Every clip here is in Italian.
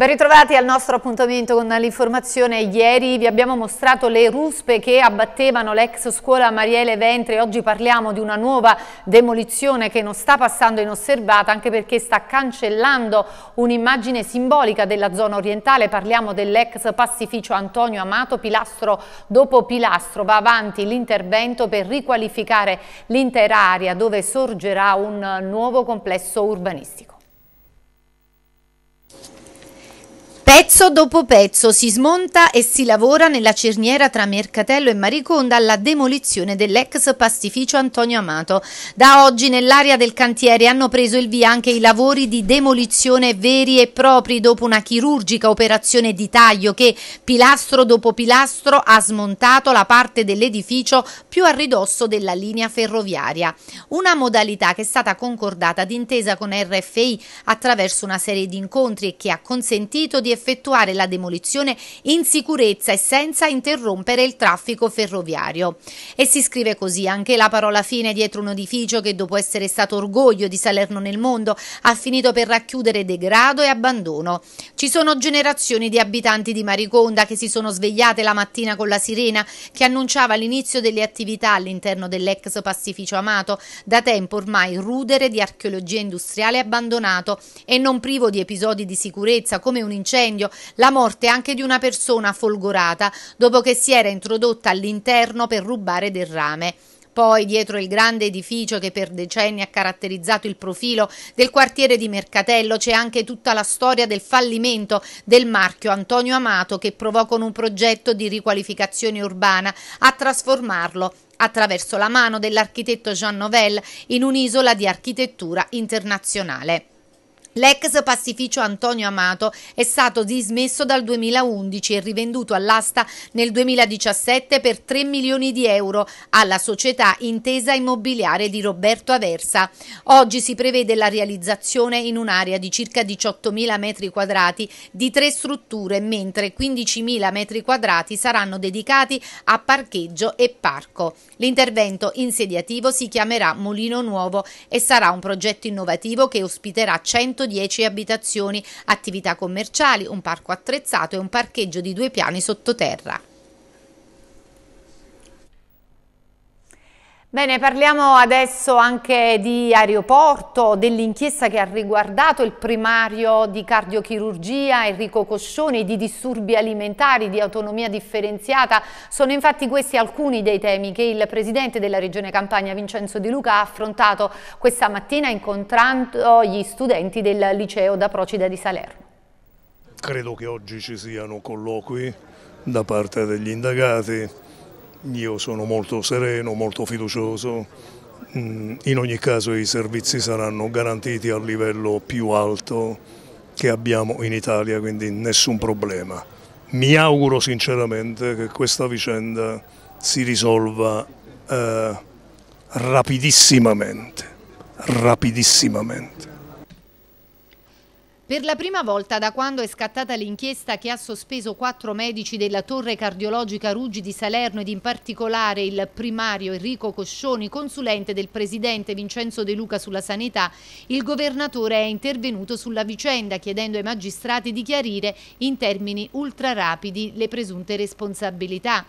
Ben ritrovati al nostro appuntamento con l'informazione. Ieri vi abbiamo mostrato le ruspe che abbattevano l'ex scuola Mariele Ventre. Oggi parliamo di una nuova demolizione che non sta passando inosservata anche perché sta cancellando un'immagine simbolica della zona orientale. Parliamo dell'ex passificio Antonio Amato, pilastro dopo pilastro. Va avanti l'intervento per riqualificare l'intera area dove sorgerà un nuovo complesso urbanistico. Pezzo dopo pezzo si smonta e si lavora nella cerniera tra Mercatello e Mariconda alla demolizione dell'ex pastificio Antonio Amato. Da oggi nell'area del cantiere hanno preso il via anche i lavori di demolizione veri e propri dopo una chirurgica operazione di taglio che pilastro dopo pilastro ha smontato la parte dell'edificio più a ridosso della linea ferroviaria. Una modalità che è stata concordata d'intesa con RFI attraverso una serie di incontri e che ha consentito di effettuare effettuare la demolizione in sicurezza e senza interrompere il traffico ferroviario. E si scrive così anche la parola fine dietro un edificio che dopo essere stato orgoglio di Salerno nel mondo ha finito per racchiudere degrado e abbandono. Ci sono generazioni di abitanti di Mariconda che si sono svegliate la mattina con la sirena che annunciava l'inizio delle attività all'interno dell'ex pastificio amato, da tempo ormai rudere di archeologia industriale abbandonato e non privo di episodi di sicurezza come un incendio incendio la morte anche di una persona folgorata dopo che si era introdotta all'interno per rubare del rame. Poi, dietro il grande edificio che per decenni ha caratterizzato il profilo del quartiere di Mercatello, c'è anche tutta la storia del fallimento del marchio Antonio Amato che provò con un progetto di riqualificazione urbana a trasformarlo attraverso la mano dell'architetto Jean Nouvel in un'isola di architettura internazionale. L'ex pastificio Antonio Amato è stato dismesso dal 2011 e rivenduto all'asta nel 2017 per 3 milioni di euro alla società Intesa Immobiliare di Roberto Aversa. Oggi si prevede la realizzazione in un'area di circa 18.000 m2 di tre strutture, mentre 15.000 m2 saranno dedicati a parcheggio e parco. L'intervento insediativo si chiamerà Molino Nuovo e sarà un progetto innovativo che ospiterà 100 110 abitazioni, attività commerciali, un parco attrezzato e un parcheggio di due piani sottoterra. Bene, parliamo adesso anche di aeroporto, dell'inchiesta che ha riguardato il primario di cardiochirurgia Enrico Coscioni, di disturbi alimentari, di autonomia differenziata. Sono infatti questi alcuni dei temi che il presidente della regione Campania Vincenzo Di Luca ha affrontato questa mattina incontrando gli studenti del liceo da Procida di Salerno. Credo che oggi ci siano colloqui da parte degli indagati io sono molto sereno, molto fiducioso. Mm, in ogni caso i servizi saranno garantiti al livello più alto che abbiamo in Italia, quindi nessun problema. Mi auguro sinceramente che questa vicenda si risolva eh, rapidissimamente, rapidissimamente. Per la prima volta da quando è scattata l'inchiesta che ha sospeso quattro medici della torre cardiologica Ruggi di Salerno ed in particolare il primario Enrico Coscioni, consulente del presidente Vincenzo De Luca sulla sanità, il governatore è intervenuto sulla vicenda chiedendo ai magistrati di chiarire in termini ultra rapidi le presunte responsabilità.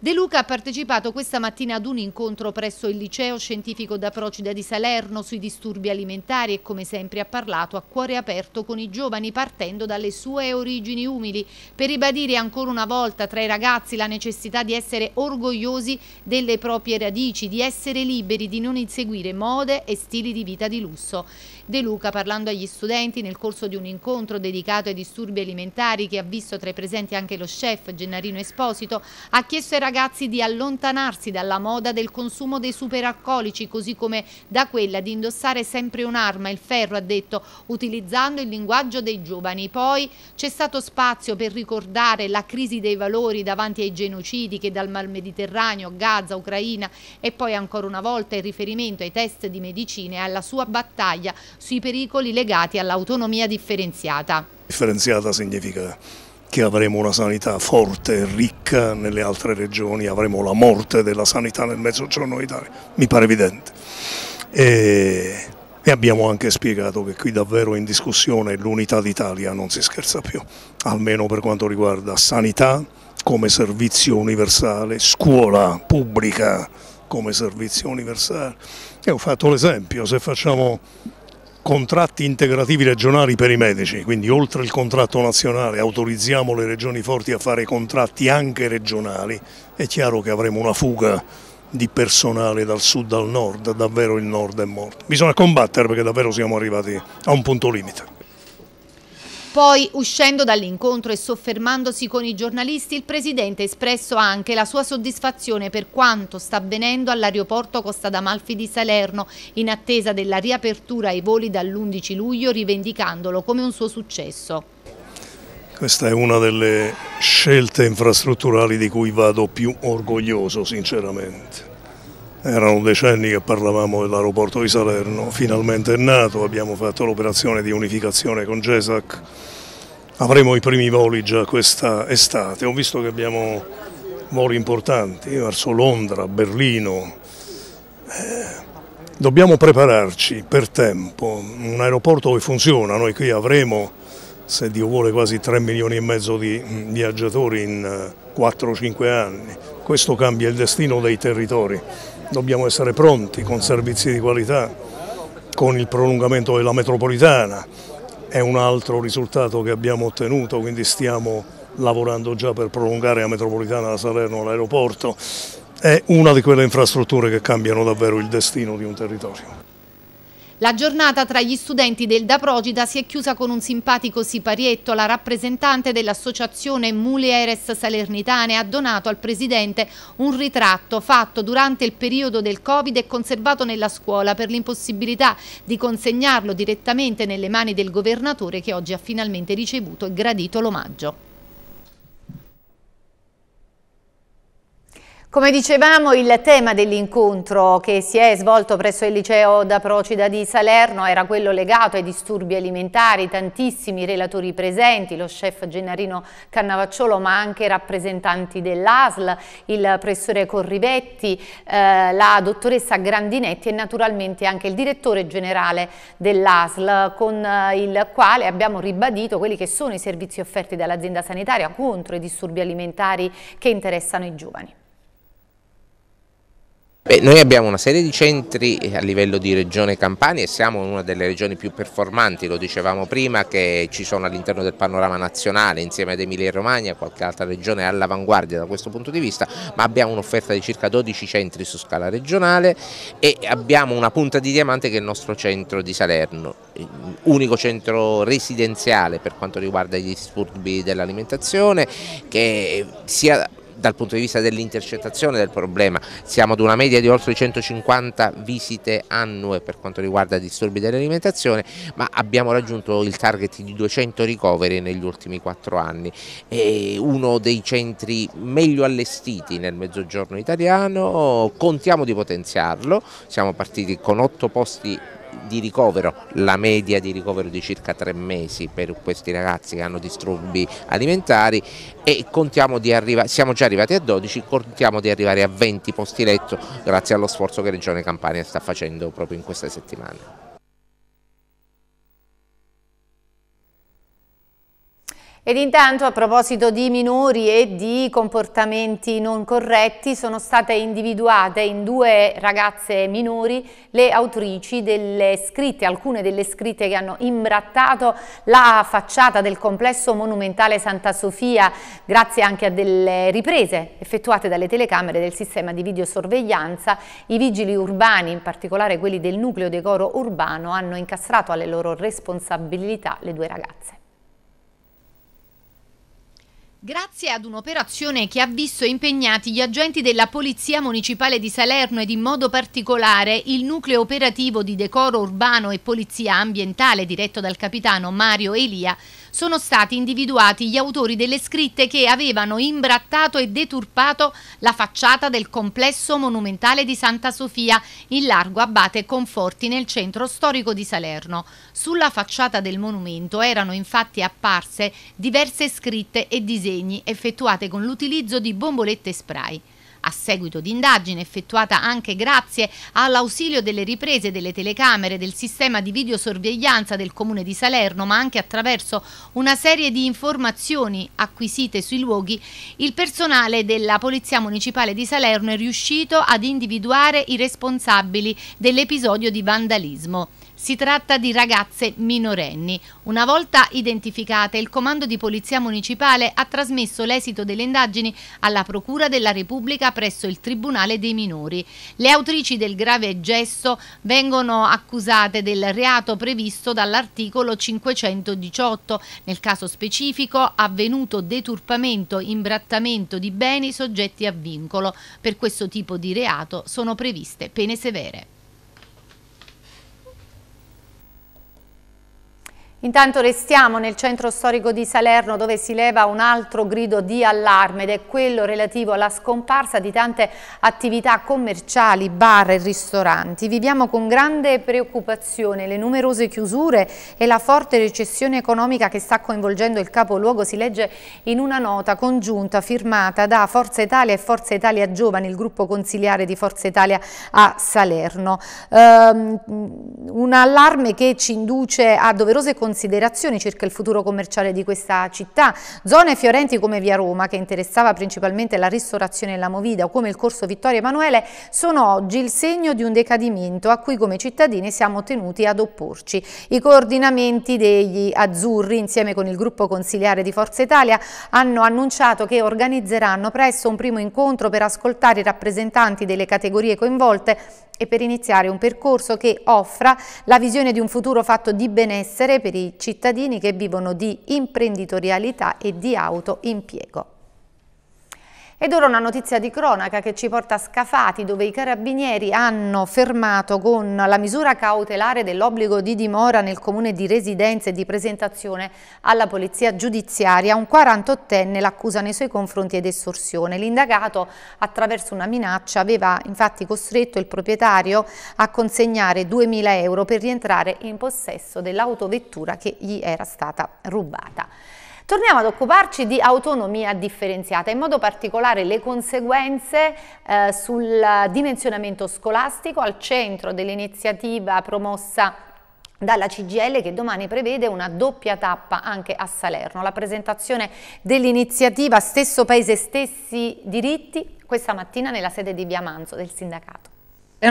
De Luca ha partecipato questa mattina ad un incontro presso il liceo scientifico da Procida di Salerno sui disturbi alimentari e come sempre ha parlato a cuore aperto con i giovani partendo dalle sue origini umili per ribadire ancora una volta tra i ragazzi la necessità di essere orgogliosi delle proprie radici, di essere liberi, di non inseguire mode e stili di vita di lusso. De Luca parlando agli studenti nel corso di un incontro dedicato ai disturbi alimentari che ha visto tra i presenti anche lo chef Gennarino Esposito, ha chiesto ai ragazzi di allontanarsi dalla moda del consumo dei superalcolici così come da quella di indossare sempre un'arma, il ferro ha detto, utilizzando il linguaggio dei giovani. Poi c'è stato spazio per ricordare la crisi dei valori davanti ai genocidi che dal Mar Mediterraneo, Gaza, Ucraina e poi ancora una volta il riferimento ai test di medicina e alla sua battaglia sui pericoli legati all'autonomia differenziata. Differenziata significa che avremo una sanità forte e ricca nelle altre regioni, avremo la morte della sanità nel mezzogiorno d'Italia, mi pare evidente. E, e abbiamo anche spiegato che qui davvero in discussione l'unità d'Italia non si scherza più, almeno per quanto riguarda sanità come servizio universale, scuola pubblica come servizio universale. E ho fatto l'esempio, se facciamo contratti integrativi regionali per i medici, quindi oltre il contratto nazionale autorizziamo le regioni forti a fare contratti anche regionali, è chiaro che avremo una fuga di personale dal sud al nord, davvero il nord è morto. Bisogna combattere perché davvero siamo arrivati a un punto limite. Poi, uscendo dall'incontro e soffermandosi con i giornalisti, il Presidente ha espresso anche la sua soddisfazione per quanto sta avvenendo all'aeroporto Costa d'Amalfi di Salerno, in attesa della riapertura ai voli dall'11 luglio, rivendicandolo come un suo successo. Questa è una delle scelte infrastrutturali di cui vado più orgoglioso, sinceramente. Erano decenni che parlavamo dell'aeroporto di Salerno, finalmente è nato, abbiamo fatto l'operazione di unificazione con GESAC, avremo i primi voli già questa estate. Ho visto che abbiamo voli importanti verso Londra, Berlino. Eh, dobbiamo prepararci per tempo, un aeroporto che funziona, noi qui avremo, se Dio vuole, quasi 3 milioni e mezzo di mm, viaggiatori in 4-5 eh, anni, questo cambia il destino dei territori dobbiamo essere pronti con servizi di qualità, con il prolungamento della metropolitana, è un altro risultato che abbiamo ottenuto, quindi stiamo lavorando già per prolungare la metropolitana da Salerno all'aeroporto, è una di quelle infrastrutture che cambiano davvero il destino di un territorio. La giornata tra gli studenti del Da Progida si è chiusa con un simpatico siparietto. La rappresentante dell'associazione Mulieres Salernitane ha donato al presidente un ritratto fatto durante il periodo del Covid e conservato nella scuola per l'impossibilità di consegnarlo direttamente nelle mani del governatore che oggi ha finalmente ricevuto e gradito l'omaggio. Come dicevamo, il tema dell'incontro che si è svolto presso il liceo da Procida di Salerno era quello legato ai disturbi alimentari, tantissimi relatori presenti, lo chef Gennarino Cannavacciolo ma anche rappresentanti dell'ASL, il professore Corrivetti, eh, la dottoressa Grandinetti e naturalmente anche il direttore generale dell'ASL con eh, il quale abbiamo ribadito quelli che sono i servizi offerti dall'azienda sanitaria contro i disturbi alimentari che interessano i giovani. Beh, noi abbiamo una serie di centri eh, a livello di regione Campania e siamo una delle regioni più performanti, lo dicevamo prima, che ci sono all'interno del panorama nazionale insieme ad Emilia e Romagna, qualche altra regione all'avanguardia da questo punto di vista, ma abbiamo un'offerta di circa 12 centri su scala regionale e abbiamo una punta di diamante che è il nostro centro di Salerno, eh, unico centro residenziale per quanto riguarda i disturbi dell'alimentazione che sia dal punto di vista dell'intercettazione del problema, siamo ad una media di oltre 150 visite annue per quanto riguarda disturbi dell'alimentazione, ma abbiamo raggiunto il target di 200 ricoveri negli ultimi 4 anni, è uno dei centri meglio allestiti nel mezzogiorno italiano, contiamo di potenziarlo, siamo partiti con 8 posti di ricovero, la media di ricovero di circa tre mesi per questi ragazzi che hanno disturbi alimentari e siamo già arrivati a 12, contiamo di arrivare a 20 posti letto grazie allo sforzo che Regione Campania sta facendo proprio in queste settimane. Ed intanto a proposito di minori e di comportamenti non corretti sono state individuate in due ragazze minori le autrici delle scritte, alcune delle scritte che hanno imbrattato la facciata del complesso monumentale Santa Sofia grazie anche a delle riprese effettuate dalle telecamere del sistema di videosorveglianza. I vigili urbani, in particolare quelli del nucleo decoro urbano, hanno incastrato alle loro responsabilità le due ragazze. Grazie ad un'operazione che ha visto impegnati gli agenti della Polizia Municipale di Salerno ed in modo particolare il nucleo operativo di decoro urbano e polizia ambientale diretto dal capitano Mario Elia, sono stati individuati gli autori delle scritte che avevano imbrattato e deturpato la facciata del complesso monumentale di Santa Sofia in largo Abate Conforti nel centro storico di Salerno. Sulla facciata del monumento erano infatti apparse diverse scritte e disegni effettuate con l'utilizzo di bombolette spray a seguito di indagine effettuata anche grazie all'ausilio delle riprese delle telecamere del sistema di videosorveglianza del comune di Salerno, ma anche attraverso una serie di informazioni acquisite sui luoghi, il personale della Polizia Municipale di Salerno è riuscito ad individuare i responsabili dell'episodio di vandalismo. Si tratta di ragazze minorenni. Una volta identificate, il Comando di Polizia Municipale ha trasmesso l'esito delle indagini alla Procura della Repubblica presso il Tribunale dei Minori. Le autrici del grave gesto vengono accusate del reato previsto dall'articolo 518, nel caso specifico avvenuto deturpamento, imbrattamento di beni soggetti a vincolo. Per questo tipo di reato sono previste pene severe. Intanto restiamo nel centro storico di Salerno dove si leva un altro grido di allarme ed è quello relativo alla scomparsa di tante attività commerciali, bar e ristoranti. Viviamo con grande preoccupazione le numerose chiusure e la forte recessione economica che sta coinvolgendo il capoluogo si legge in una nota congiunta firmata da Forza Italia e Forza Italia Giovani, il gruppo consiliare di Forza Italia a Salerno. Um, un allarme che ci induce a doverose condizioni considerazioni circa il futuro commerciale di questa città. Zone fiorenti come via Roma, che interessava principalmente la ristorazione e la movida, o come il corso Vittorio Emanuele, sono oggi il segno di un decadimento a cui come cittadini siamo tenuti ad opporci. I coordinamenti degli azzurri, insieme con il gruppo consigliare di Forza Italia, hanno annunciato che organizzeranno presto un primo incontro per ascoltare i rappresentanti delle categorie coinvolte e per iniziare un percorso che offra la visione di un futuro fatto di benessere per i cittadini che vivono di imprenditorialità e di autoimpiego. Ed ora una notizia di cronaca che ci porta a Scafati dove i carabinieri hanno fermato con la misura cautelare dell'obbligo di dimora nel comune di residenza e di presentazione alla polizia giudiziaria un 48enne l'accusa nei suoi confronti ed estorsione. L'indagato attraverso una minaccia aveva infatti costretto il proprietario a consegnare 2.000 euro per rientrare in possesso dell'autovettura che gli era stata rubata. Torniamo ad occuparci di autonomia differenziata, in modo particolare le conseguenze eh, sul dimensionamento scolastico al centro dell'iniziativa promossa dalla CGL che domani prevede una doppia tappa anche a Salerno. La presentazione dell'iniziativa Stesso Paese Stessi Diritti questa mattina nella sede di Via Manzo del sindacato.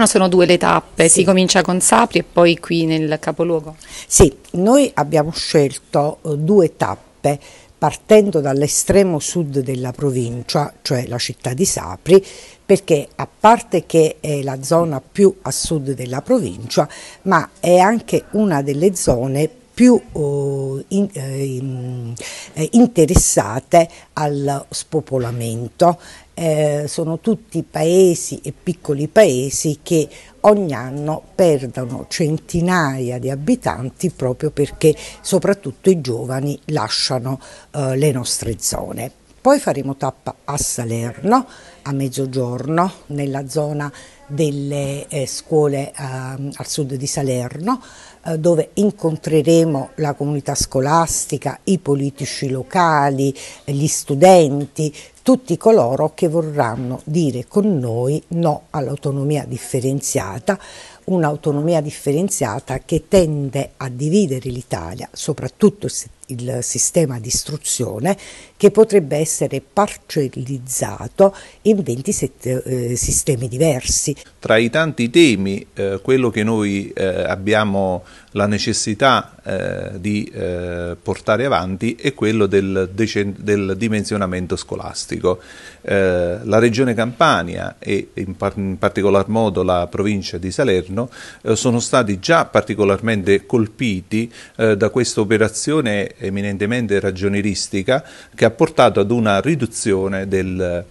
Sono due le tappe, sì. si comincia con Sapri e poi qui nel capoluogo. Sì, noi abbiamo scelto eh, due tappe tappe partendo dall'estremo sud della provincia, cioè la città di Sapri, perché a parte che è la zona più a sud della provincia, ma è anche una delle zone più oh, eh, in, eh, interessate al spopolamento eh, sono tutti paesi e piccoli paesi che ogni anno perdono centinaia di abitanti proprio perché soprattutto i giovani lasciano eh, le nostre zone. Poi faremo tappa a Salerno a mezzogiorno nella zona delle eh, scuole eh, al sud di Salerno eh, dove incontreremo la comunità scolastica, i politici locali, gli studenti, tutti coloro che vorranno dire con noi no all'autonomia differenziata, un'autonomia differenziata che tende a dividere l'Italia, soprattutto il sistema di istruzione, che potrebbe essere parcellizzato in 27 eh, sistemi diversi. Tra i tanti temi, eh, quello che noi eh, abbiamo la necessità eh, di eh, portare avanti è quello del, del dimensionamento scolastico. Eh, la Regione Campania e in, par in, particolar modo la provincia di Salerno sono stati già particolarmente colpiti da questa operazione eminentemente ragionieristica che ha portato ad una riduzione del,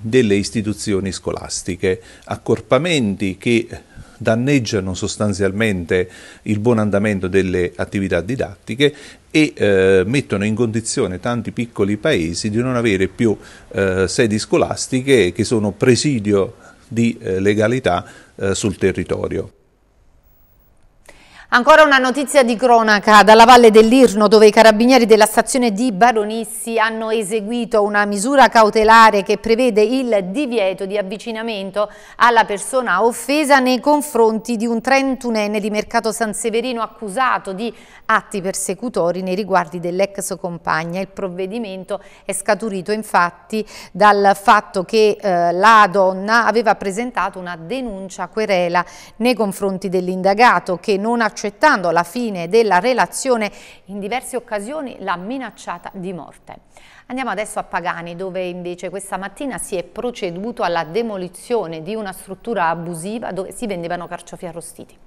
delle istituzioni scolastiche, accorpamenti che danneggiano sostanzialmente il buon andamento delle attività didattiche e eh, mettono in condizione tanti piccoli paesi di non avere più eh, sedi scolastiche che sono presidio di eh, legalità eh, sul territorio. Ancora una notizia di cronaca dalla Valle dell'Irno dove i carabinieri della stazione di Baronissi hanno eseguito una misura cautelare che prevede il divieto di avvicinamento alla persona offesa nei confronti di un 31enne di Mercato San Severino accusato di atti persecutori nei riguardi dell'ex compagna. Il provvedimento è scaturito infatti dal fatto che eh, la donna aveva presentato una denuncia querela nei confronti dell'indagato che non ha accettando la fine della relazione, in diverse occasioni l'ha minacciata di morte. Andiamo adesso a Pagani, dove invece questa mattina si è proceduto alla demolizione di una struttura abusiva dove si vendevano carciofi arrostiti.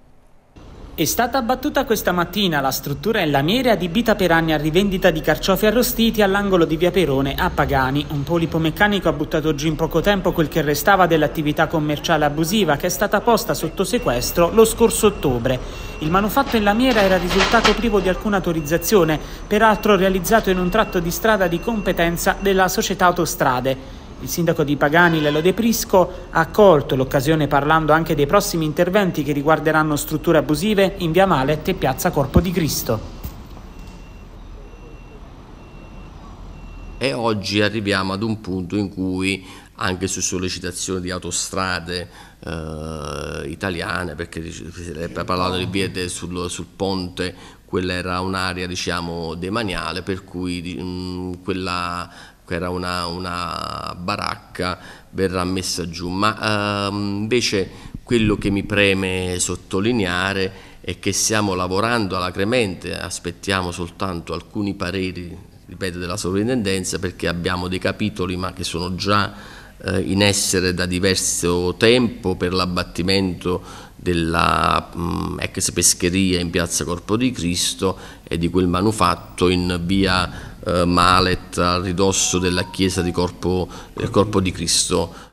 È stata abbattuta questa mattina la struttura in lamiera adibita per anni a rivendita di carciofi arrostiti all'angolo di via Perone a Pagani. Un polipo meccanico ha buttato giù in poco tempo quel che restava dell'attività commerciale abusiva che è stata posta sotto sequestro lo scorso ottobre. Il manufatto in lamiera era risultato privo di alcuna autorizzazione, peraltro realizzato in un tratto di strada di competenza della società Autostrade. Il sindaco di Pagani, Lelo De Prisco, ha colto l'occasione parlando anche dei prossimi interventi che riguarderanno strutture abusive in via Malet e piazza Corpo di Cristo. E oggi arriviamo ad un punto in cui anche su sollecitazione di autostrade eh, italiane, perché si è parlato di vie sul, sul, ponte, quella era un'area diciamo demaniale, per cui mh, mm, quella che era una, una baracca, verrà messa giù. Ma ehm, invece quello che mi preme sottolineare è che stiamo lavorando alacremente, aspettiamo soltanto alcuni pareri, ripeto, della sovrintendenza perché abbiamo dei capitoli ma che sono già eh, in essere da diverso tempo per l'abbattimento della mh, mm, ex pescheria in piazza Corpo di Cristo e di quel manufatto in via eh, Malet a ridosso della chiesa di Corpo, del eh, Corpo di Cristo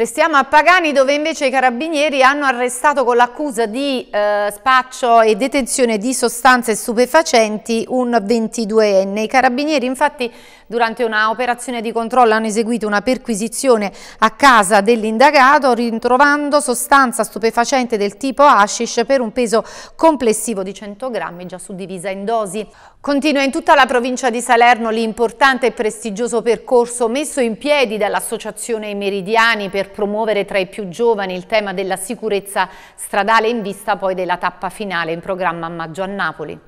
Restiamo a Pagani dove invece i carabinieri hanno arrestato con l'accusa di eh, spaccio e detenzione di sostanze stupefacenti un 22enne. I carabinieri infatti durante una operazione di controllo hanno eseguito una perquisizione a casa dell'indagato ritrovando sostanza stupefacente del tipo hashish per un peso complessivo di 100 grammi già suddivisa in dosi. Continua in tutta la provincia di Salerno l'importante e prestigioso percorso messo in piedi dall'Associazione Meridiani per promuovere tra i più giovani il tema della sicurezza stradale in vista poi della tappa finale in programma a maggio a Napoli.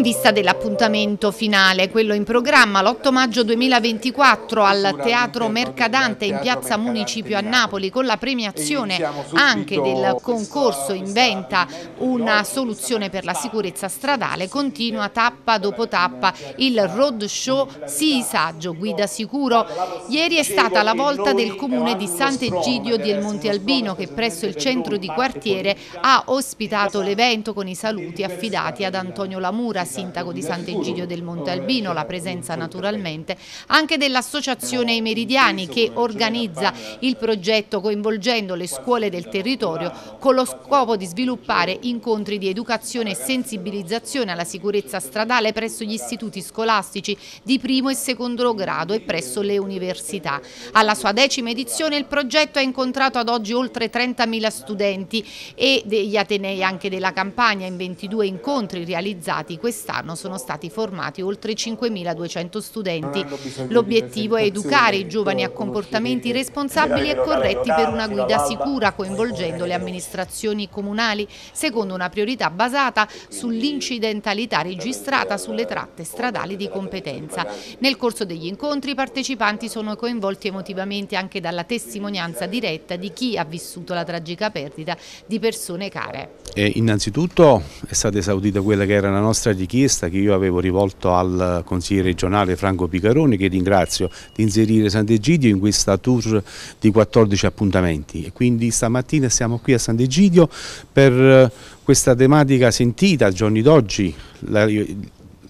in vista dell'appuntamento finale, quello in programma l'8 maggio 2024 al Teatro Mercadante in piazza Municipio a Napoli con la premiazione anche del concorso Inventa una soluzione per la sicurezza stradale, continua tappa dopo tappa il road show Sii Saggio, guida sicuro. Ieri è stata la volta del comune di Sant'Egidio di El Monte Albino che presso il centro di quartiere ha ospitato l'evento con i saluti affidati ad Antonio Lamura, sindaco di Sant'Egidio del Monte eh, Albino, la presenza naturalmente anche dell'Associazione I Meridiani che organizza il progetto coinvolgendo le scuole del territorio con lo scopo di sviluppare incontri di educazione e sensibilizzazione alla sicurezza stradale presso gli istituti scolastici di primo e secondo grado e presso le università. Alla sua decima edizione il progetto ha incontrato ad oggi oltre 30.000 studenti e degli Atenei anche della campagna in 22 incontri realizzati quest'anno sono stati formati oltre 5.200 studenti. L'obiettivo è educare i giovani a comportamenti responsabili e corretti per una guida sicura, coinvolgendo le amministrazioni comunali, secondo una priorità basata sull'incidentalità registrata sulle tratte stradali di competenza. Nel corso degli incontri i partecipanti sono coinvolti emotivamente anche dalla testimonianza diretta di chi ha vissuto la tragica perdita di persone care. E innanzitutto è stata esaudita quella che era la nostra richiesta che io avevo rivolto al consigliere regionale Franco Picaroni che ringrazio di inserire Sant'Egidio in questa tour di 14 appuntamenti e quindi stamattina siamo qui a Sant'Egidio per eh, questa tematica sentita a giorni d'oggi, la,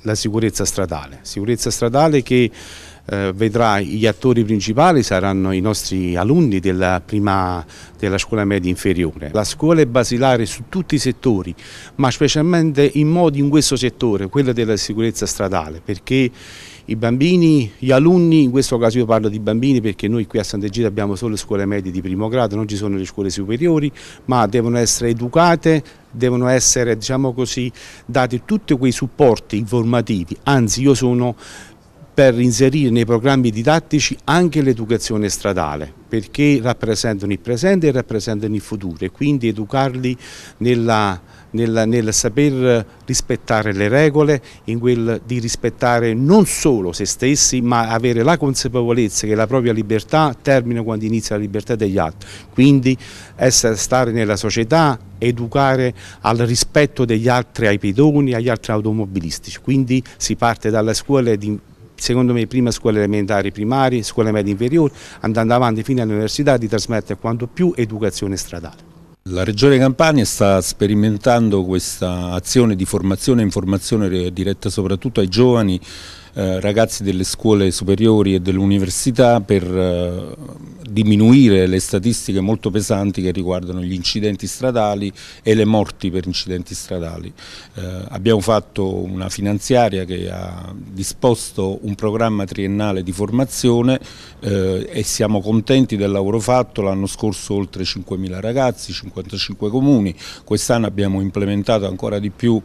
la sicurezza stradale, sicurezza stradale che eh, vedrà gli attori principali saranno i nostri alunni della, prima, della scuola media inferiore. La scuola è basilare su tutti i settori, ma specialmente in modo in questo settore, quello della sicurezza stradale, perché i bambini, gli alunni, in questo caso io parlo di bambini perché noi qui a Sant'Egida abbiamo solo scuole medie di primo grado, non ci sono le scuole superiori, ma devono essere educate, devono essere diciamo così, dati tutti quei supporti informativi, anzi io sono per inserire nei programmi didattici anche l'educazione stradale perché rappresentano il presente e rappresentano il futuro e quindi educarli nella, nella, nel saper rispettare le regole, in quel di rispettare non solo se stessi ma avere la consapevolezza che la propria libertà termina quando inizia la libertà degli altri, quindi essere, stare nella società, educare al rispetto degli altri, ai pedoni, agli altri automobilistici, quindi si parte dalla scuola di secondo me prima scuole elementari primarie, scuole medie inferiori, andando avanti fino all'università di trasmettere quanto più educazione stradale. La Regione Campania sta sperimentando questa azione di formazione e informazione diretta soprattutto ai giovani eh, ragazzi delle scuole superiori e dell'università per eh, diminuire le statistiche molto pesanti che riguardano gli incidenti stradali e le morti per incidenti stradali. Eh, abbiamo fatto una finanziaria che ha disposto un programma triennale di formazione eh, e siamo contenti del lavoro fatto, l'anno scorso oltre 5.000 ragazzi, 55 comuni, quest'anno abbiamo implementato ancora di più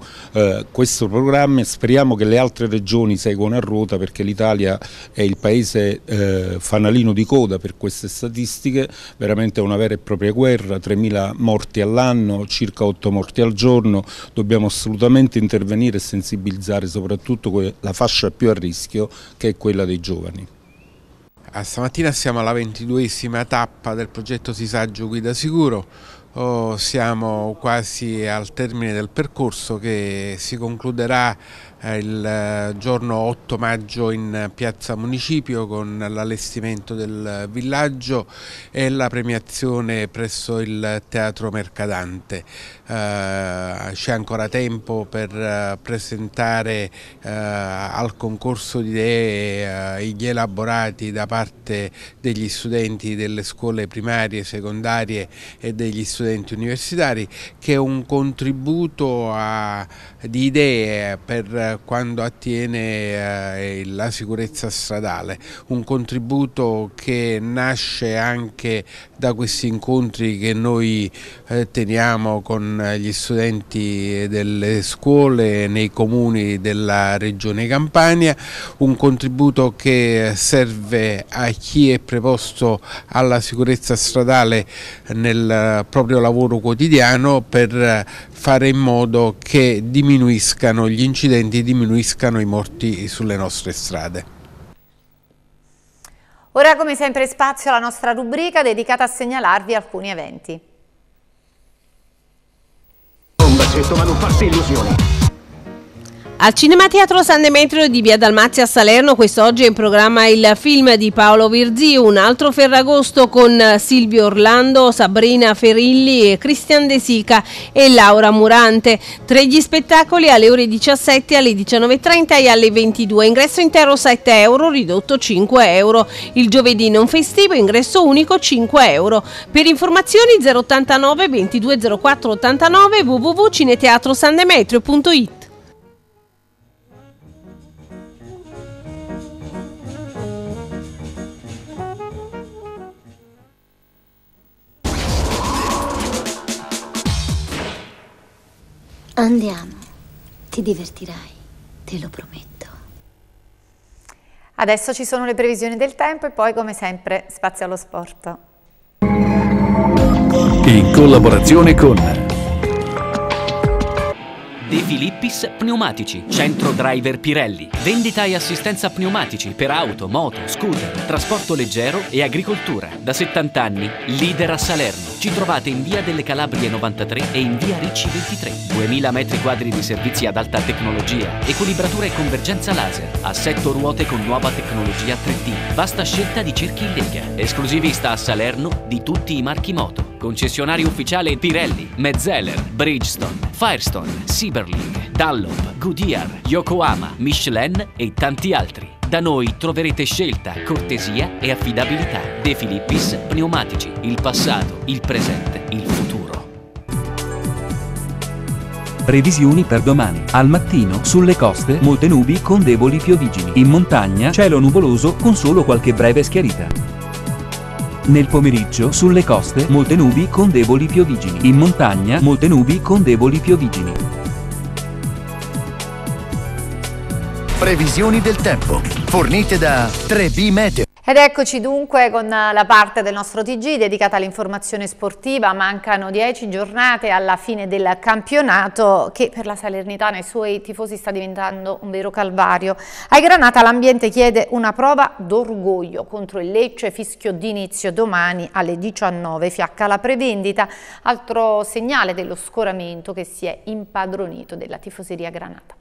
questo programma e speriamo che le altre regioni seguano a ruota perché l'Italia è il paese eh, fanalino di coda per queste statistiche, veramente una vera e propria guerra, 3.000 morti all'anno, circa 8 morti al giorno, dobbiamo assolutamente intervenire e sensibilizzare soprattutto la fascia più a rischio che è quella dei giovani. Ah, stamattina siamo alla ventiduesima tappa del progetto Sisaggio Guida Sicuro, oh, siamo quasi al termine del percorso che si concluderà il eh, giorno 8 maggio in piazza Municipio con l'allestimento del villaggio e la premiazione presso il Teatro Mercadante. Eh, c'è ancora tempo per eh, presentare eh, al concorso di idee gli elaborati da parte degli studenti delle scuole primarie, secondarie e degli studenti universitari che è un contributo a, di idee per quanto attiene la sicurezza stradale, un contributo che nasce anche da questi incontri che noi teniamo con gli studenti delle scuole nei comuni della regione Campania, un contributo che serve a chi è preposto alla sicurezza stradale nel proprio lavoro quotidiano per fare in modo che diminuiscano gli incidenti, diminuiscano i morti sulle nostre strade. Ora come sempre spazio alla nostra rubrica dedicata a segnalarvi alcuni eventi gesto, ma non farsi illusioni. Al Cinema Teatro San Demetrio di Via Dalmazia a Salerno quest'oggi è in programma il film di Paolo Virzì, un altro Ferragosto con Silvio Orlando, Sabrina Ferilli, Cristian De Sica e Laura Murante. Tre gli spettacoli alle ore 17, alle 19.30 e alle 22. Ingresso intero 7 euro, ridotto 5 euro. Il giovedì non festivo, ingresso unico 5 euro. Per informazioni 089 2204 89 www.cineteatrosandemetrio.it Andiamo, ti divertirai, te lo prometto. Adesso ci sono le previsioni del tempo e poi come sempre spazio allo sport. In collaborazione con De Filippis Pneumatici, centro driver Pirelli. Vendita e assistenza pneumatici per auto, moto, scooter, trasporto leggero e agricoltura. Da 70 anni, leader a Salerno. Ci trovate in via delle Calabrie 93 e in via Ricci 23. 2000 metri quadri di servizi ad alta tecnologia, equilibratura e convergenza laser, assetto ruote con nuova tecnologia 3D. Vasta scelta di cerchi in lega. Esclusivista a Salerno di tutti i marchi moto concessionari ufficiali Pirelli, Metzeler, Bridgestone, Firestone, Cyberlink, Dunlop, Goodyear, Yokohama, Michelin e tanti altri. Da noi troverete scelta, cortesia e affidabilità. De Filippis Pneumatici, il passato, il presente, il futuro. Previsioni per domani. Al mattino, sulle coste, molte nubi con deboli piovigini. In montagna, cielo nuvoloso con solo qualche breve schiarita. Nel pomeriggio sulle coste molte nubi con deboli piovigini. In montagna molte nubi con deboli piovigini. Previsioni del tempo fornite da 3B Meteo. Ed eccoci dunque con la parte del nostro TG dedicata all'informazione sportiva, mancano 10 giornate alla fine del campionato che per la Salernitana e i suoi tifosi sta diventando un vero calvario. Ai Granata l'ambiente chiede una prova d'orgoglio contro il Lecce, fischio d'inizio domani alle 19, fiacca la prevendita, altro segnale dello scoramento che si è impadronito della tifoseria Granata.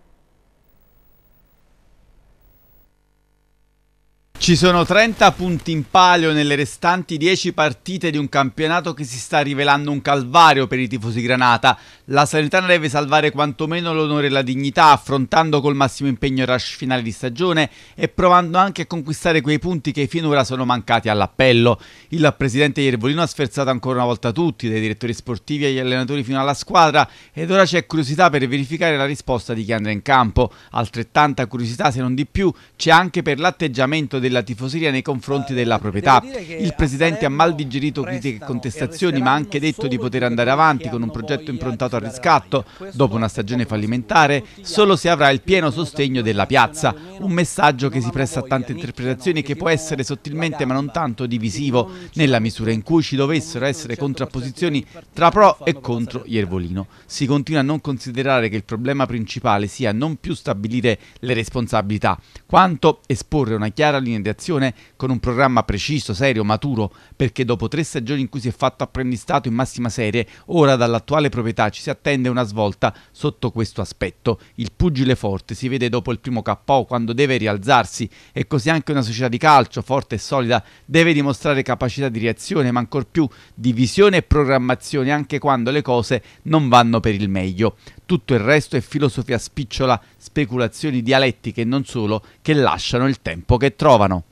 Ci sono 30 punti in palio nelle restanti 10 partite di un campionato che si sta rivelando un calvario per i tifosi Granata. La Salernitana deve salvare quantomeno l'onore e la dignità, affrontando col massimo impegno il rush finale di stagione e provando anche a conquistare quei punti che finora sono mancati all'appello. Il presidente Iervolino ha sferzato ancora una volta tutti, dai direttori sportivi agli allenatori fino alla squadra, ed ora c'è curiosità per verificare la risposta di chi andrà in campo. Altrettanta curiosità, se non di più, c'è anche per l'atteggiamento della tifoseria nei confronti eh, della proprietà. Il presidente ha mal digerito critiche e contestazioni, ma ha anche detto di poter andare avanti con un progetto improntato al riscatto dopo una stagione fallimentare solo se avrà il pieno sostegno della piazza. Un messaggio che si presta a tante interpretazioni e che può essere sottilmente ma non tanto divisivo, nella misura in cui ci dovessero essere certo contrapposizioni tra pro e contro Iervolino. Si continua a non considerare che il problema principale sia non più stabilire le responsabilità, quanto esporre una chiara linea linea di azione con un programma preciso, serio, maturo, perché dopo tre stagioni in cui si è fatto apprendistato in massima serie, ora dall'attuale proprietà ci si attende una svolta sotto questo aspetto. Il pugile forte si vede dopo il primo KO quando deve rialzarsi e così anche una società di calcio forte e solida deve dimostrare capacità di reazione, ma ancor più di visione e programmazione anche quando le cose non vanno per il meglio. Tutto il resto è filosofia spicciola, speculazioni dialettiche e non solo, che lasciano il tempo che trovano.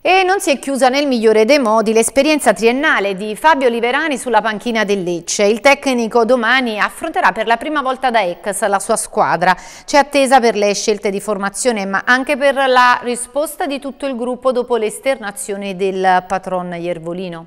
E non si è chiusa nel migliore dei modi l'esperienza triennale di Fabio Oliverani sulla panchina del Lecce. Il tecnico domani affronterà per la prima volta da Ex la sua squadra. C'è attesa per le scelte di formazione ma anche per la risposta di tutto il gruppo dopo l'esternazione del patron Iervolino.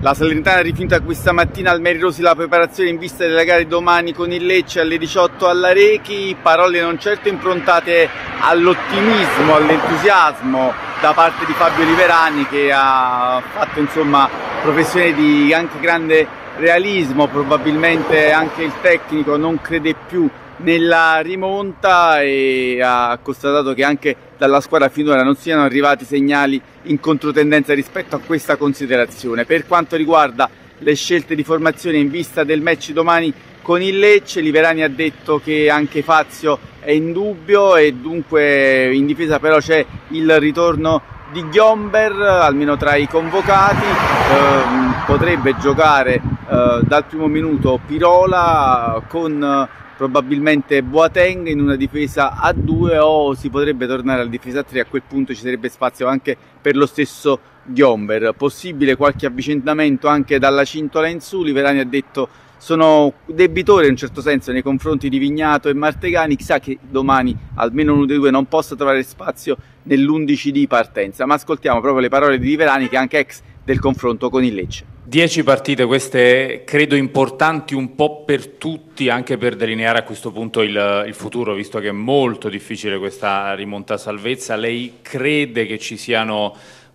La Salernitana rifiuta questa mattina al Merirosi la preparazione in vista della gara domani con il Lecce alle 18 alla Rechi, parole non certo improntate all'ottimismo, all'entusiasmo da parte di Fabio Liverani che ha fatto insomma professione di anche grande realismo, probabilmente anche il tecnico non crede più nella rimonta e ha constatato che anche dalla squadra finora non siano arrivati segnali in controtendenza rispetto a questa considerazione. Per quanto riguarda le scelte di formazione in vista del match domani con il Lecce, Liverani ha detto che anche Fazio è in dubbio e dunque in difesa però c'è il ritorno di Gomber, almeno tra i convocati, eh, potrebbe giocare eh, dal primo minuto Pirola con eh, probabilmente Boateng in una difesa a 2 o si potrebbe tornare alla difesa a 3, a quel punto ci sarebbe spazio anche per lo stesso Gomber. Possibile qualche avvicinamento anche dalla cintola in su, Liverani ha detto sono debitore in un certo senso nei confronti di Vignato e Martegani, chissà che domani almeno uno dei due non possa trovare spazio nell'11 di partenza, ma ascoltiamo proprio le parole di Riverani che è anche ex del confronto con il Lecce. Dieci partite, queste credo importanti un po' per tutti, anche per delineare a questo punto il, il, futuro, visto che è molto difficile questa rimonta a salvezza. Lei crede che ci siano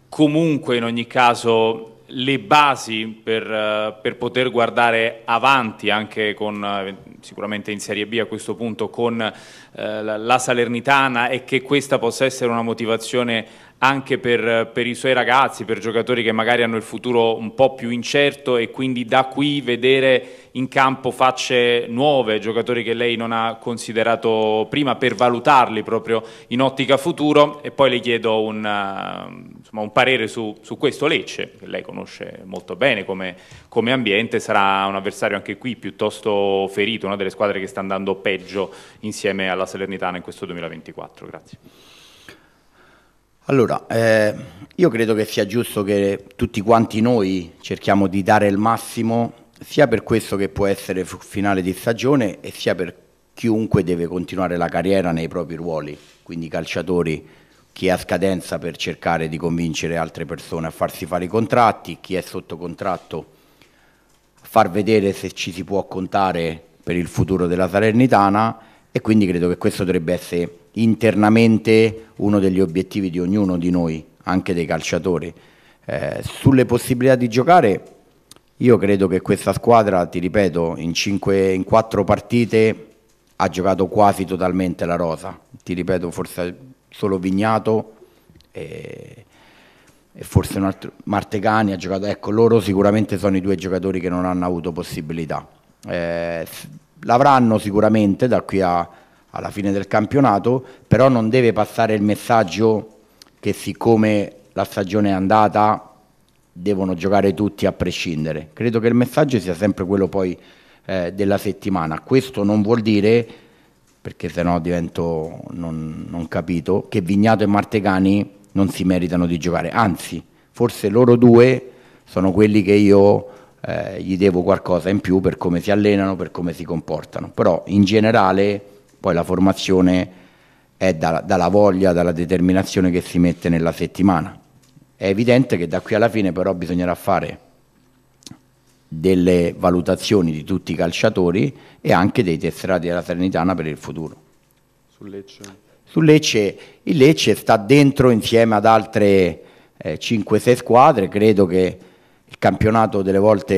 comunque in ogni caso le basi per, eh, per, poter guardare avanti anche con, eh, sicuramente in Serie B a questo punto con eh, la Salernitana e che questa possa essere una motivazione anche per, per, i suoi ragazzi, per giocatori che magari hanno il futuro un po' più incerto e quindi da qui vedere in campo facce nuove, giocatori che lei non ha considerato prima per valutarli proprio in ottica futuro e poi le chiedo un, insomma, un parere su, su, questo Lecce che lei conosce molto bene come, come ambiente, sarà un avversario anche qui piuttosto ferito, una delle squadre che sta andando peggio insieme alla Salernitana in questo 2024. Grazie. Allora, eh, io credo che sia giusto che tutti quanti noi cerchiamo di dare il massimo sia per questo che può essere finale di stagione e sia per chiunque deve continuare la carriera nei propri ruoli, quindi calciatori, chi è a scadenza per cercare di convincere altre persone a farsi fare i contratti, chi è sotto contratto a far vedere se ci si può contare per il futuro della Salernitana e quindi credo che questo dovrebbe essere internamente uno degli obiettivi di ognuno di noi, anche dei calciatori. Eh, sulle possibilità di giocare, io credo che questa squadra, ti ripeto, in, cinque, in quattro partite ha giocato quasi totalmente la rosa. Ti ripeto, forse solo Vignato e, e forse un altro, Martecani ha giocato. Ecco, loro sicuramente sono i due giocatori che non hanno avuto possibilità. Eh, l'avranno sicuramente da qui a alla fine del campionato, però non deve passare il messaggio che siccome la stagione è andata devono giocare tutti a prescindere. Credo che il messaggio sia sempre quello poi eh, della settimana. Questo non vuol dire, perché sennò divento non, non capito, che Vignato e Martegani non si meritano di giocare, anzi forse loro due sono quelli che io eh, gli devo qualcosa in più per come si allenano, per come si comportano, però in generale poi la formazione è da, dalla voglia, dalla determinazione che si mette nella settimana. È evidente che da qui alla fine però bisognerà fare delle valutazioni di tutti i calciatori e anche dei tesserati della Salernitana per il futuro. Sul Lecce? Su Lecce, il Lecce sta dentro insieme ad altre eh, 5-6 squadre, credo che il campionato delle volte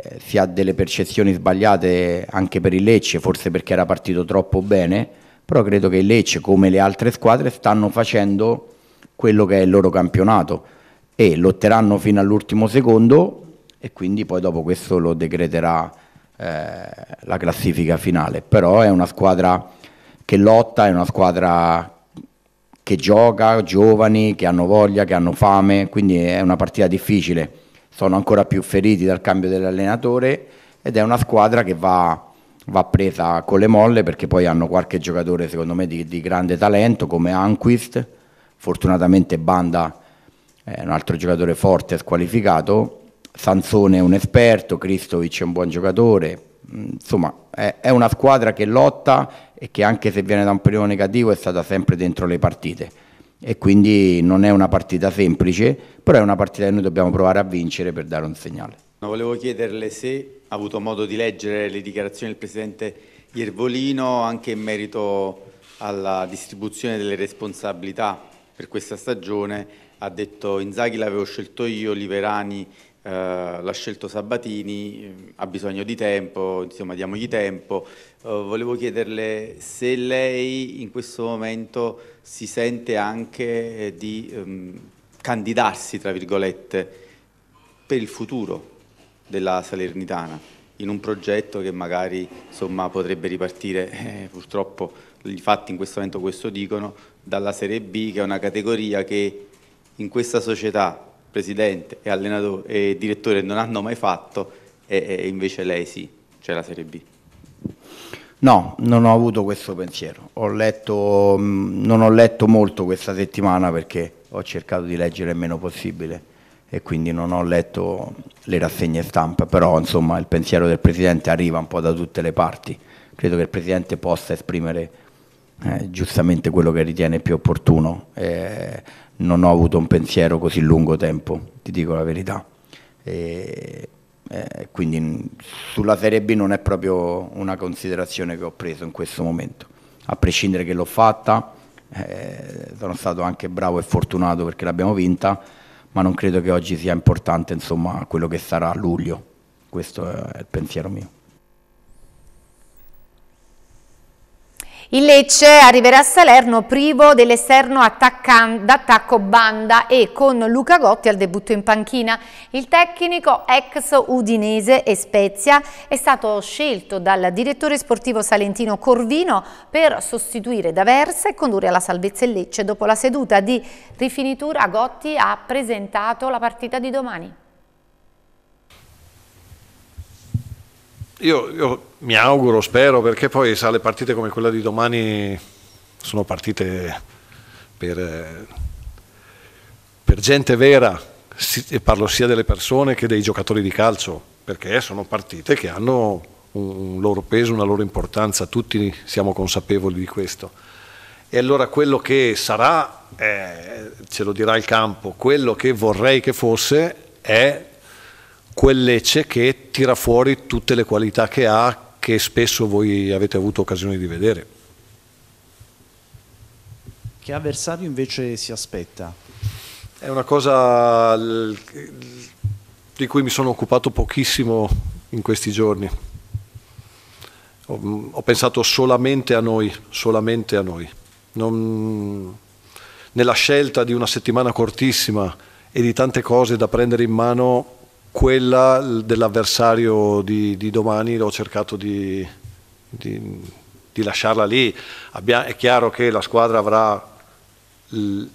eh, si ha delle percezioni sbagliate anche per il Lecce, forse perché era partito troppo bene, però credo che il Lecce, come le altre squadre, stanno facendo quello che è il loro campionato e lotteranno fino all'ultimo secondo e quindi poi dopo questo lo decreterà eh, la classifica finale. Però è una squadra che lotta, è una squadra che gioca, giovani, che hanno voglia, che hanno fame, quindi è una partita difficile sono ancora più feriti dal cambio dell'allenatore ed è una squadra che va, va presa con le molle perché poi hanno qualche giocatore secondo me di, di grande talento come Anquist, fortunatamente Banda è un altro giocatore forte e squalificato, Sansone è un esperto, Cristovic è un buon giocatore, insomma è, una squadra che lotta e che anche se viene da un periodo negativo è stata sempre dentro le partite e quindi non è una partita semplice, però è una partita che noi dobbiamo provare a vincere per dare un segnale. No, volevo chiederle se ha avuto modo di leggere le dichiarazioni del Presidente Iervolino anche in merito alla distribuzione delle responsabilità per questa stagione, ha detto Inzaghi l'avevo scelto io, Liverani eh, l'ha scelto Sabatini, ha bisogno di tempo, insomma diamogli tempo. Eh, volevo chiederle se lei in questo momento si sente anche eh, di ehm, candidarsi, tra virgolette, per il futuro della Salernitana in un progetto che magari insomma, potrebbe ripartire, eh, purtroppo i fatti in questo momento questo dicono, dalla Serie B che è una categoria che in questa società presidente e, e direttore non hanno mai fatto e, e invece lei sì, c'è cioè la Serie B. No, non ho avuto questo pensiero. Ho letto, mm, non ho letto molto questa settimana perché ho cercato di leggere il meno possibile e quindi non ho letto le rassegne stampa, però insomma il pensiero del Presidente arriva un po' da tutte le parti. Credo che il Presidente possa esprimere eh, giustamente quello che ritiene più opportuno. Eh, non ho avuto un pensiero così lungo tempo, ti dico la verità. Eh, eh, quindi sulla Serie B non è proprio una considerazione che ho preso in questo momento, a prescindere che l'ho fatta, eh, sono stato anche bravo e fortunato perché l'abbiamo vinta, ma non credo che oggi sia importante insomma, quello che sarà a luglio, questo è il pensiero mio. Il Lecce arriverà a Salerno privo dell'esterno d'attacco Banda e con Luca Gotti al debutto in panchina. Il tecnico ex Udinese e Spezia è stato scelto dal direttore sportivo salentino Corvino per sostituire D'Aversa e condurre alla salvezza il Lecce. Dopo la seduta di rifinitura Gotti ha presentato la partita di domani. io, io, mi auguro, spero, perché poi sa, le partite come quella di domani sono partite per, per gente vera, e parlo sia delle persone che dei giocatori di calcio, perché sono partite che hanno un loro peso, una loro importanza, tutti siamo consapevoli di questo. E allora quello che sarà, eh, ce lo dirà il campo, quello che vorrei che fosse è quel Lecce che tira fuori tutte le qualità che ha, che spesso voi avete avuto occasione di vedere. Che avversario invece si aspetta? È una cosa di cui mi sono occupato pochissimo in questi giorni. Mm, ho, pensato solamente a noi, solamente a noi. Non, nella scelta di una settimana cortissima e di tante cose da prendere in mano quella dell'avversario di, di, domani ho cercato di, di, di lasciarla lì. Abbia, è chiaro che la squadra avrà... Il,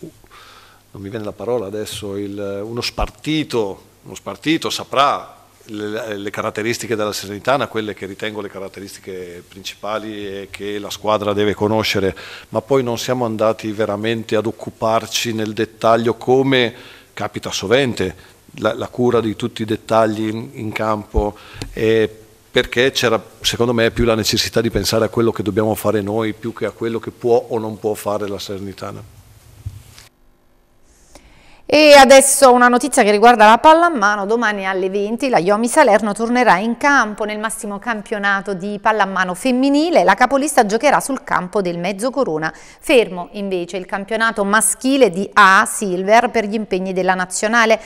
non mi viene la parola adesso, il, uno, spartito, uno spartito saprà le, le, caratteristiche della Serenitana, quelle che ritengo le caratteristiche principali e che la squadra deve conoscere, ma poi non siamo andati veramente ad occuparci nel dettaglio come capita sovente la, la cura di tutti i dettagli in, in campo eh, perché c'era secondo me più la necessità di pensare a quello che dobbiamo fare noi più che a quello che può o non può fare la Salernitana. E adesso una notizia che riguarda la pallamano, domani alle 20 la Iomi Salerno tornerà in campo nel massimo campionato di pallamano femminile, la capolista giocherà sul campo del Mezzo Corona. Fermo invece il campionato maschile di A Silver per gli impegni della nazionale,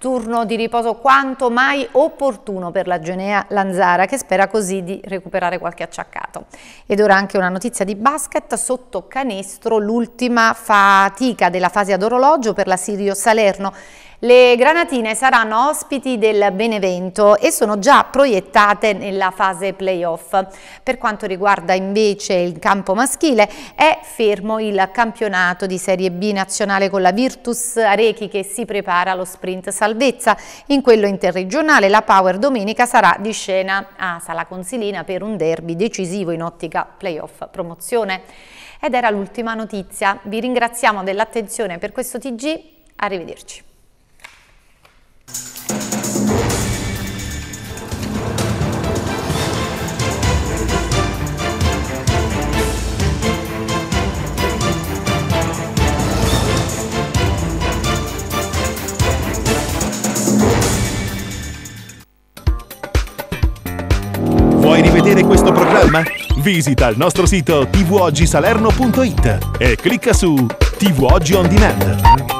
turno di riposo quanto mai opportuno per la Genea Lanzara che spera così di recuperare qualche acciaccato. Ed ora anche una notizia di basket, sotto canestro l'ultima fatica della fase ad orologio per la Sirio Salerno le granatine saranno ospiti del Benevento e sono già proiettate nella fase playoff. Per quanto riguarda invece il campo maschile è fermo il campionato di Serie B nazionale con la Virtus Arechi che si prepara allo sprint salvezza. In quello interregionale la Power domenica sarà di scena a Sala Consilina per un derby decisivo in ottica playoff promozione. Ed era l'ultima notizia. Vi ringraziamo dell'attenzione per questo TG. Arrivederci. Vuoi rivedere questo programma? Visita il nostro sito tvoggisalerno.it e clicca su TV Oggi On Demand.